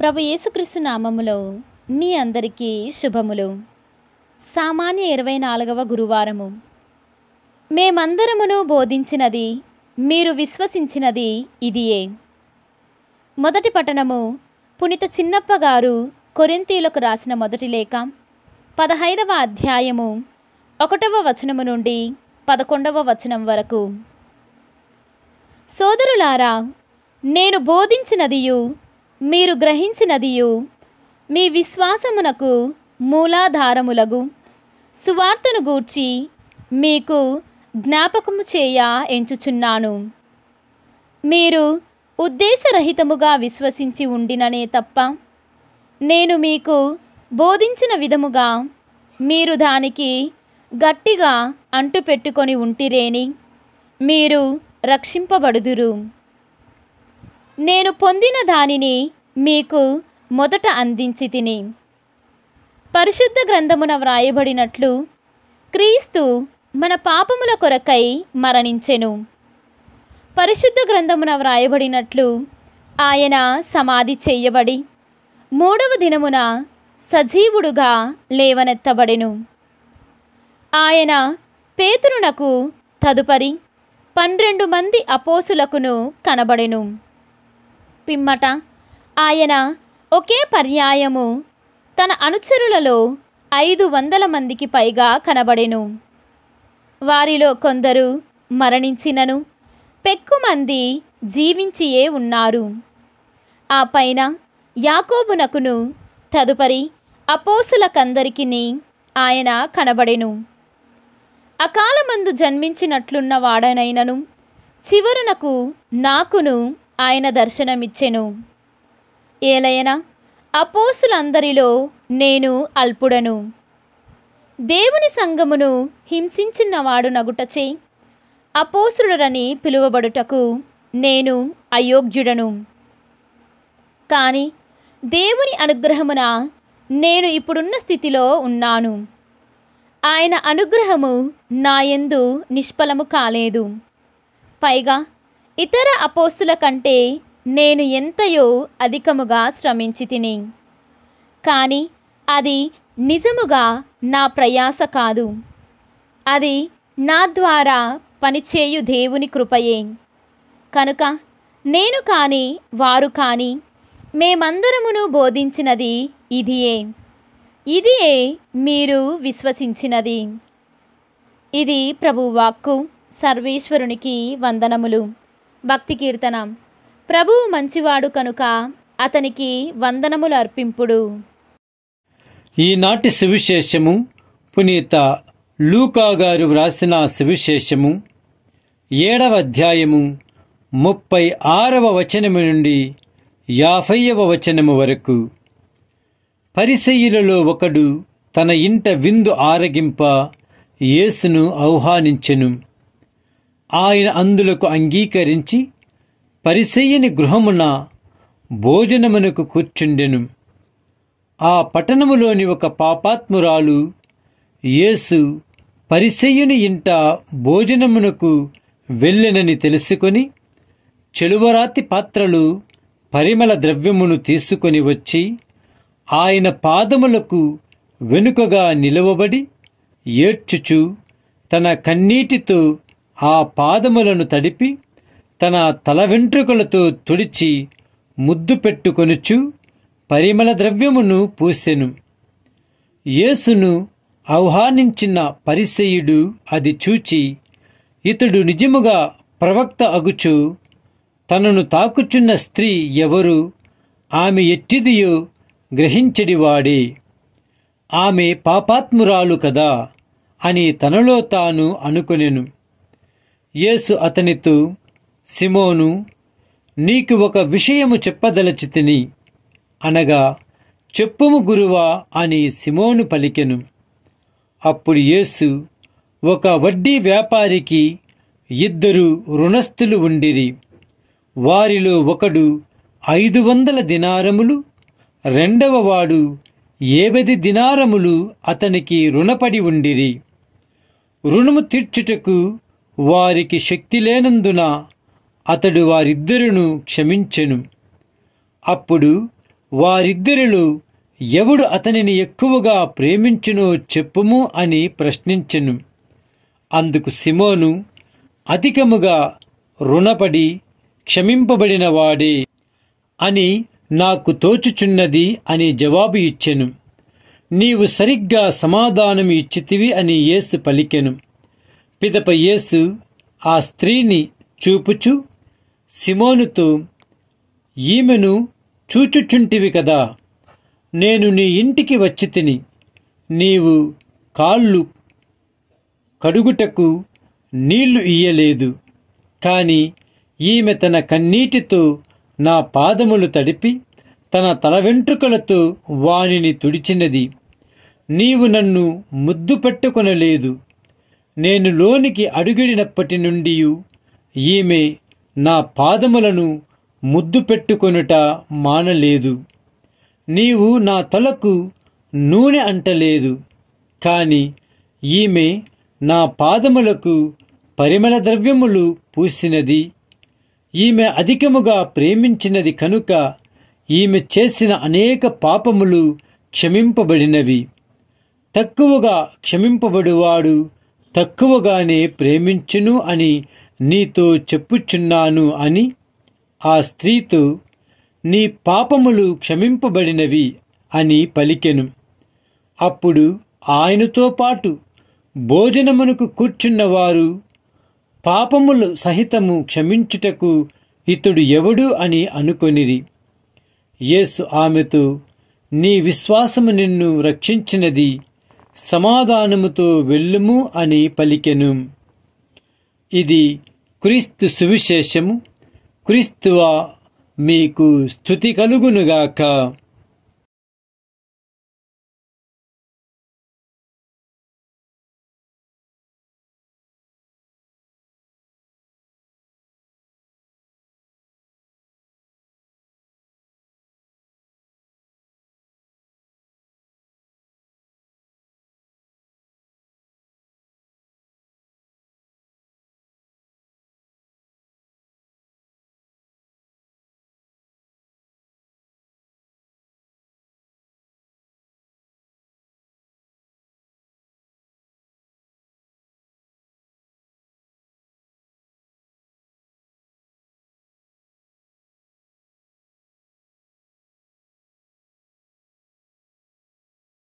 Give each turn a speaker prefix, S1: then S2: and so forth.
S1: ప్రభు యేసుక్రీస్తు నామములో మీ అందరికీ శుభములు సామాన్య ఇరవై నాలుగవ గురువారము మేమందరమును బోధించినది మీరు విశ్వసించినది ఇదియే మొదటి పట్టణము పునిత చిన్నప్ప గారు కొరింతీలకు రాసిన మొదటి లేఖ పదహైదవ అధ్యాయము ఒకటవ వచనము నుండి పదకొండవ వచనం వరకు సోదరులారా నేను బోధించినదియు మీరు గ్రహించినదియు మీ విశ్వాసమునకు మూలాధారములగు సువార్తను గూర్చి మీకు జ్ఞాపకము చేయ ఎంచుచున్నాను మీరు ఉద్దేశరహితముగా విశ్వసించి ఉండిననే తప్ప నేను మీకు బోధించిన విధముగా మీరు దానికి గట్టిగా అంటుపెట్టుకొని ఉంటిరేని మీరు రక్షింపబడుదురు నేను పొందిన దానిని మీకు మొదట అందించి తిని పరిశుద్ధ గ్రంథమున వ్రాయబడినట్లు క్రీస్తు మన పాపముల కొరకై మరణించెను పరిశుద్ధ గ్రంథమున వ్రాయబడినట్లు ఆయన సమాధి చేయబడి మూడవ దినమున సజీవుడుగా లేవనెత్తబడెను ఆయన పేతురునకు తదుపరి పన్నెండు మంది అపోసులకును కనబడెను పిమ్మట ఆయన ఒకే పర్యాయము తన అనుచరులలో ఐదు వందల మందికి పైగా కనబడెను వారిలో కొందరు మరణించినను పెక్కుమంది జీవించియే ఉన్నారు ఆ పైన యాకోబునకును తదుపరి అపోసులకందరికీ ఆయన కనబడెను అకాలమందు జన్మించినట్లున్న వాడనైనను చివరునకు నాకును ఆయన దర్శనమిచ్చెను ఏలయన అపోసులందరిలో నేను అల్పుడను దేవుని సంగమును హింసించినవాడు నగుటచే అపోసురుడని పిలువబడుటకు నేను అయోగ్యుడను కానీ దేవుని అనుగ్రహమున నేను ఇప్పుడున్న స్థితిలో ఉన్నాను ఆయన అనుగ్రహము నాయందు నిష్ఫలము కాలేదు పైగా ఇతర అపోస్తుల కంటే నేను ఎంతయో అధికముగా శ్రమించి తిని కానీ అది నిజముగా నా ప్రయాస కాదు అది నా ద్వారా పనిచేయు దేవుని కృపయే కనుక నేను కానీ వారు కానీ మేమందరమును బోధించినది ఇదియే ఇదియే మీరు విశ్వసించినది ఇది ప్రభువాక్కు సర్వేశ్వరునికి వందనములు భక్తి కీర్తనం ప్రభువు మంచివాడు కనుక అతనికి వందనములు అర్పింపుడు
S2: ఈనాటి సువిశేషము పునీత లూకా గారు వ్రాసిన సువిశేషము ఏడవ అధ్యాయము ముప్పై ఆరవ వచనము నుండి యాభైవ వచనము వరకు పరిసయ్యులలో ఒకడు తన ఇంట విందు ఆరగింప యేసును ఆహ్వానించెను ఆయన అందులకు అంగీకరించి పరిసయ్యని గృహమున భోజనమునకు కూర్చుండెను ఆ పట్టణములోని ఒక పాపాత్మురాలు యేసు పరిసయ్యుని ఇంట భోజనమునకు వెళ్ళెనని తెలుసుకొని చెలువరాతి పాత్రలు పరిమళ ద్రవ్యమును తీసుకొని వచ్చి ఆయన పాదములకు వెనుకగా నిలవబడి ఏడ్చుచు తన కన్నీటితో ఆ పాదములను తడిపి తన తల వెంట్రుకలతో తుడిచి ముద్దు పెట్టుకొనుచు పరిమళ ద్రవ్యమును పూసెను యేసును ఆహ్వానించిన పరిసయుడు అది చూచి ఇతడు నిజముగా ప్రవక్త అగుచు తనను తాకుచున్న స్త్రీ ఎవరు ఆమె ఎట్టిదియో గ్రహించడివాడే ఆమె పాపాత్మురాలు కదా అని తనలో తాను అనుకొనెను యేసు అతనితో సిమోను నీకు ఒక విషయము చెప్పదలచితిని అనగా చెప్పుము గురువా అని సిమోను పలికెను అప్పుడు యేసు ఒక వడ్డీ వ్యాపారికి ఇద్దరు రుణస్థులు ఉండిరి వారిలో ఒకడు ఐదు వందల దినారములు రెండవవాడు ఏబది దినారములు అతనికి రుణపడి ఉండిరి రుణము తీర్చుటకు వారికి శక్తి లేనందున అతడు వారిద్దరును క్షమించెను అప్పుడు వారిద్దరిలో ఎవడు అతనిని ఎక్కువగా ప్రేమించునో చెప్పుము అని ప్రశ్నించెను అందుకు సిమోను అధికముగా రుణపడి క్షమింపబడిన వాడే అని నాకు తోచుచున్నది అని జవాబు ఇచ్చెను నీవు సరిగ్గా సమాధానం ఇచ్చితివి అని యేసు పలికెను పిదప యేసు ఆ స్త్రీని చూపుచు సిమోనుతో ఈమెను చూచుచుంటివి కదా నేను నీ ఇంటికి వచ్చి తిని నీవు కాళ్ళు కడుగుటకు నీళ్లు ఇయ్యలేదు కాని ఈమె తన కన్నీటితో నా పాదములు తడిపి తన తల వెంట్రుకలతో వానిని తుడిచినది నీవు నన్ను ముద్దు పెట్టుకొనలేదు నేను లోనికి అడుగిడినప్పటి నుండి ఈమె నా పాదములను ముద్దు పెట్టుకొనుట మానలేదు నీవు నా తలకు నూనె అంటలేదు కాని ఈమె నా పాదములకు పరిమళ ద్రవ్యములు పూసినది ఈమె అధికముగా ప్రేమించినది కనుక ఈమె చేసిన అనేక పాపములు క్షమింపబడినవి తక్కువగా క్షమింపబడువాడు తక్కువగానే ప్రేమించును అని నీతో చెప్పుచున్నాను అని ఆ స్త్రీతో నీ పాపములు క్షమింపబడినవి అని పలికెను అప్పుడు ఆయనతో పాటు భోజనమునకు కూర్చున్నవారు పాపములు సహితము క్షమించుటకు ఇతడు ఎవడు అని అనుకొనిరి యేసు ఆమెతో నీ విశ్వాసము నిన్ను రక్షించినది సమాధానముతో వెళ్ళుము అని పలికెను ఇది క్రీస్తు సువిశేషము క్రీస్తువ మీకు స్థుతి కలుగునుగాక